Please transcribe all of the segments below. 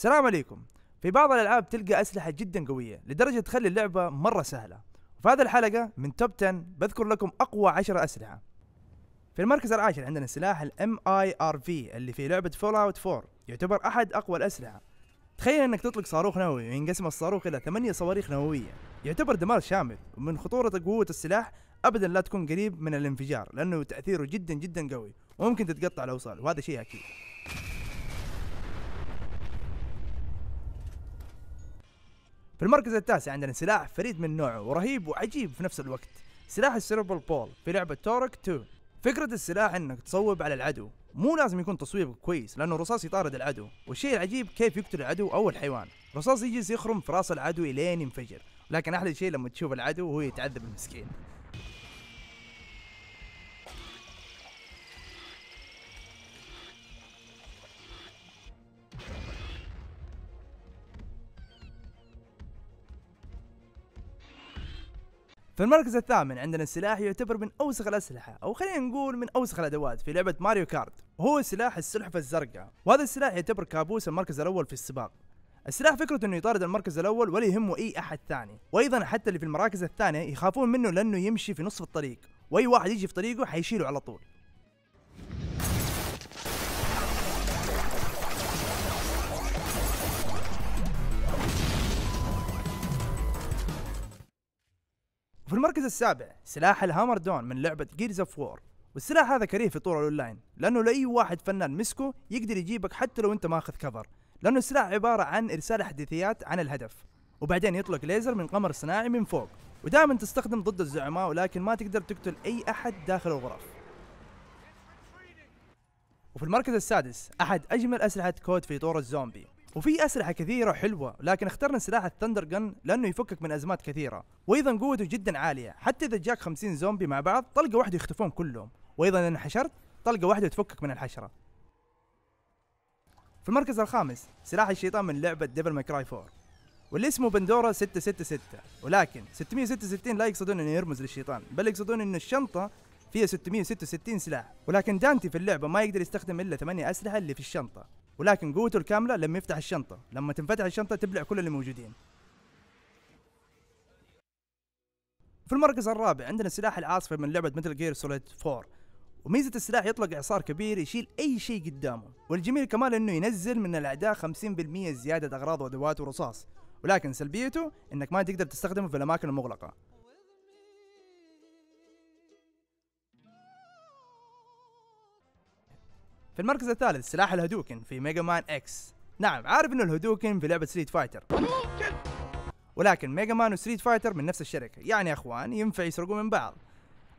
السلام عليكم في بعض الالعاب تلقى اسلحه جدا قويه لدرجه تخلي اللعبه مره سهله وفي هذه الحلقه من توب 10 بذكر لكم اقوى 10 اسلحه في المركز العاشر عندنا سلاح الام اي ار في اللي في لعبه فول اوت 4 يعتبر احد اقوى الاسلحه تخيل انك تطلق صاروخ نووي وينقسم الصاروخ الى ثمانية صواريخ نووية يعتبر دمار شامل ومن خطورة قوة السلاح ابدا لا تكون قريب من الانفجار لانه تأثيره جدا جدا قوي وممكن تتقطع الاوصال وهذا شيء اكيد في المركز التاسع عندنا سلاح فريد من نوعه ورهيب وعجيب في نفس الوقت سلاح السيربل بول في لعبة تورك 2 فكرة السلاح انك تصوب على العدو مو لازم يكون تصويبك كويس لانه الرصاص يطارد العدو والشيء العجيب كيف يقتل العدو او الحيوان رصاص يجلس يخرم في راس العدو الين ينفجر لكن احلى شيء لما تشوف العدو وهو يتعذب المسكين في المركز الثامن عندنا سلاح يعتبر من اوسخ الاسلحه او خلينا نقول من اوسخ الادوات في لعبه ماريو كارت وهو سلاح السلحفه الزرقاء وهذا السلاح يعتبر كابوس المركز الاول في السباق السلاح فكرته انه يطارد المركز الاول ولا يهمه اي احد ثاني وايضا حتى اللي في المراكز الثانيه يخافون منه لانه يمشي في نصف الطريق واي واحد يجي في طريقه حيشيله على طول وفي المركز السابع سلاح الهامر دون من لعبة جيرز اوف وور والسلاح هذا كريه في طور الاونلاين لانه لاي واحد فنان مسكه يقدر يجيبك حتى لو انت ماخذ كفر لانه السلاح عبارة عن ارسال احداثيات عن الهدف وبعدين يطلق ليزر من قمر صناعي من فوق ودائما تستخدم ضد الزعماء ولكن ما تقدر تقتل اي احد داخل الغرف وفي المركز السادس احد اجمل اسلحة كود في طور الزومبي وفي اسلحه كثيره حلوه لكن اخترنا سلاح الثندر جن لانه يفكك من ازمات كثيره وايضا قوته جدا عاليه حتى اذا جاك 50 زومبي مع بعض طلقه واحده يختفون كلهم وايضا ان حشرت طلقه واحده تفكك من الحشره في المركز الخامس سلاح الشيطان من لعبه ديفل ماكراي 4 واللي اسمه بندورا 666 ولكن 666 لا يقصدون انه يرمز للشيطان بل يقصدون انه الشنطه فيها 666 سلاح ولكن دانتي في اللعبه ما يقدر يستخدم الا 8 اسلحه اللي في الشنطه ولكن قوته الكامله لما يفتح الشنطه لما تنفتح الشنطه تبلع كل اللي موجودين في المركز الرابع عندنا سلاح العاصفه من لعبه متل جير سوليد 4 وميزة السلاح يطلق إعصار كبير يشيل أي شيء قدامه والجميل كمان أنه ينزل من الأعداء 50% زيادة أغراض وأدوات ورصاص ولكن سلبيته أنك ما تقدر تستخدمه في الأماكن المغلقة في المركز الثالث سلاح الهدوكن في ميجا مان اكس نعم عارف انه الهدوكن في لعبه ستريت فايتر ولكن ميجا مان وستريت فايتر من نفس الشركه يعني يا اخوان ينفع يسرقوا من بعض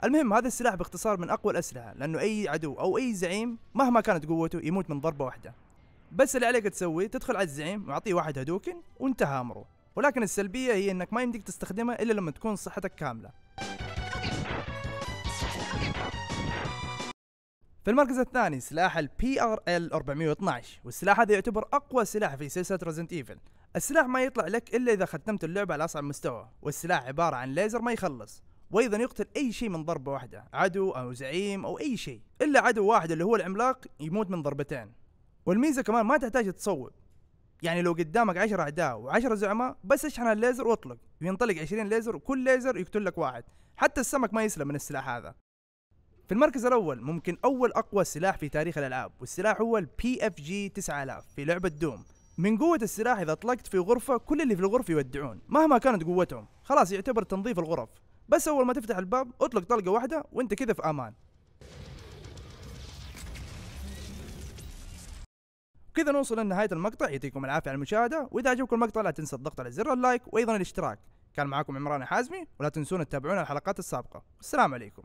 المهم هذا السلاح باختصار من اقوى الاسلحه لانه اي عدو او اي زعيم مهما كانت قوته يموت من ضربه واحده بس اللي عليك تسويه تدخل على الزعيم واعطيه واحد هدوكن وانتهى امره ولكن السلبيه هي انك ما يمديك تستخدمه الا لما تكون صحتك كامله في المركز الثاني سلاح البي ار ال 412 والسلاح هذا يعتبر اقوى سلاح في سلسله ريزنت ايفل السلاح ما يطلع لك الا اذا ختمت اللعبه على اصعب مستوى والسلاح عباره عن ليزر ما يخلص وايضا يقتل اي شيء من ضربه واحده عدو او زعيم او اي شيء الا عدو واحد اللي هو العملاق يموت من ضربتين والميزه كمان ما تحتاج تصوب يعني لو قدامك 10 اعداء و10 زعماء بس اشحن الليزر واطلق وينطلق 20 ليزر وكل ليزر يقتل لك واحد حتى السمك ما يسلم من السلاح هذا في المركز الأول ممكن أول أقوى سلاح في تاريخ الألعاب والسلاح هو البي اف جي 9000 في لعبة دوم من قوة السلاح إذا أطلقت في غرفة كل اللي في الغرفة يودعون مهما كانت قوتهم خلاص يعتبر تنظيف الغرف بس أول ما تفتح الباب أطلق طلقة واحدة وأنت كذا في أمان كذا نوصل لنهاية المقطع يعطيكم العافية على المشاهدة وإذا عجبكم المقطع لا تنسى الضغط على زر اللايك وأيضا الاشتراك كان معكم عمران حازمي ولا تنسون تتابعون الحلقات السابقة والسلام عليكم